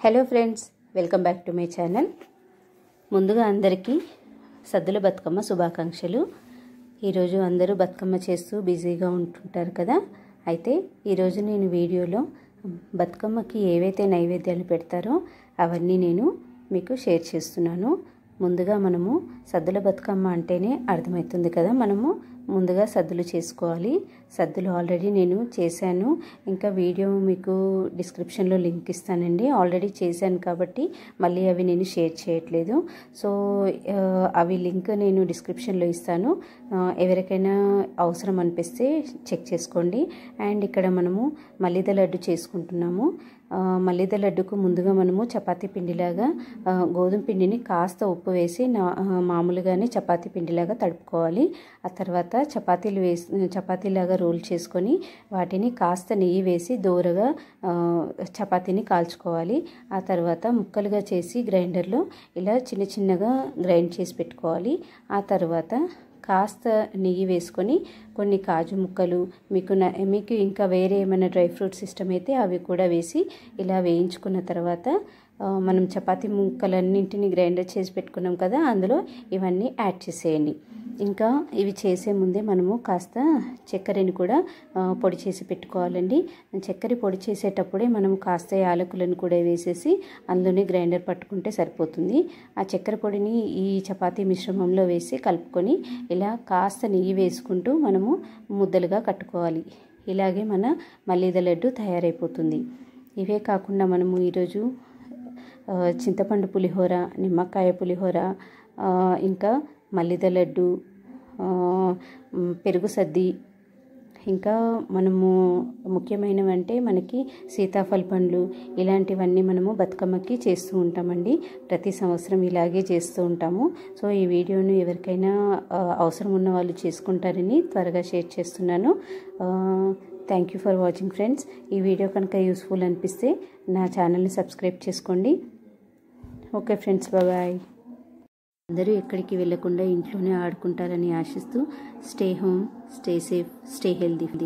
hello friends welcome back to my channel ముందుగా అందరికీ సద్దుల బతుకమ్మ శుభాకాంక్షలు ఈరోజు అందరూ బతుకమ్మ చేస్తూ బిజీగా ఉంటుంటారు కదా అయితే ఈరోజు నేను వీడియోలో బతుకమ్మకి ఏవైతే నైవేద్యాలు పెడతారో అవన్నీ నేను మీకు షేర్ చేస్తున్నాను ముందుగా మనము సద్దుల బతుకమ్మ అంటేనే అర్థమవుతుంది కదా మనము ముందుగా సద్దులు చేసుకోవాలి సద్దులు ఆల్రెడీ నేను చేశాను ఇంకా వీడియో మీకు డిస్క్రిప్షన్లో లింక్ ఇస్తానండి ఆల్రెడీ చేశాను కాబట్టి మళ్ళీ అవి నేను షేర్ చేయట్లేదు సో అవి లింక్ నేను డిస్క్రిప్షన్లో ఇస్తాను ఎవరికైనా అవసరం అనిపిస్తే చెక్ చేసుకోండి అండ్ ఇక్కడ మనము మల్లిద లడ్డు చేసుకుంటున్నాము మల్లిద లడ్డుకు ముందుగా మనము చపాతీ పిండిలాగా గోధుమ పిండిని కాస్త ఉప్పు వేసి మామూలుగానే చపాతీ పిండిలాగా తడుపుకోవాలి ఆ తర్వాత చపాతీలు వేసి చపాతీలాగా రోల్ చేసుకొని వాటిని కాస్త నెయ్యి వేసి దోరగా చపాతీని కాల్చుకోవాలి ఆ తర్వాత ముక్కలుగా చేసి గ్రైండర్లో ఇలా చిన్న చిన్నగా గ్రైండ్ చేసి పెట్టుకోవాలి ఆ తర్వాత కాస్త నెయ్యి వేసుకొని కొన్ని కాజు ముక్కలు మీకు మీకు ఇంకా వేరే ఏమైనా డ్రై ఫ్రూట్స్ ఇష్టమైతే అవి కూడా వేసి ఇలా వేయించుకున్న తర్వాత మనం చపాతీ ముక్కలన్నింటినీ గ్రైండర్ చేసి పెట్టుకున్నాం కదా అందులో ఇవన్నీ యాడ్ చేసేయండి ఇంకా ఇవి చేసే ముందే మనము కాస్త చక్కెరని కూడా పొడి చేసి పెట్టుకోవాలండి చక్కెర పొడి చేసేటప్పుడే మనం కాస్త యాలకులను కూడా వేసేసి అందులోనే గ్రైండర్ పట్టుకుంటే సరిపోతుంది ఆ చక్కెర పొడిని ఈ చపాతీ మిశ్రమంలో వేసి కలుపుకొని ఇలా కాస్త నెయ్యి వేసుకుంటూ మనము ముద్దలుగా కట్టుకోవాలి ఇలాగే మన మల్లీద లడ్డు తయారైపోతుంది ఇవే కాకుండా మనము ఈరోజు చింతపండు పులిహోర నిమ్మకాయ పులిహోర ఇంకా మల్లిద లడ్డు పెరుగు సద్ది ఇంకా మనము ముఖ్యమైనవి అంటే మనకి సీతాఫల పండ్లు ఇలాంటివన్నీ మనము బతుకమ్మకి చేస్తూ ఉంటామండి ప్రతి సంవత్సరం ఇలాగే చేస్తూ ఉంటాము సో ఈ వీడియోను ఎవరికైనా అవసరం ఉన్న వాళ్ళు చేసుకుంటారని త్వరగా షేర్ చేస్తున్నాను thank you for watching friends ఈ వీడియో కనుక యూస్ఫుల్ అనిపిస్తే నా ఛానల్ని సబ్స్క్రైబ్ చేసుకోండి ఓకే ఫ్రెండ్స్ బాయ్ అందరూ ఎక్కడికి వెళ్లకుండా ఇంట్లోనే ఆడుకుంటారని ఆశిస్తూ stay home stay safe stay healthy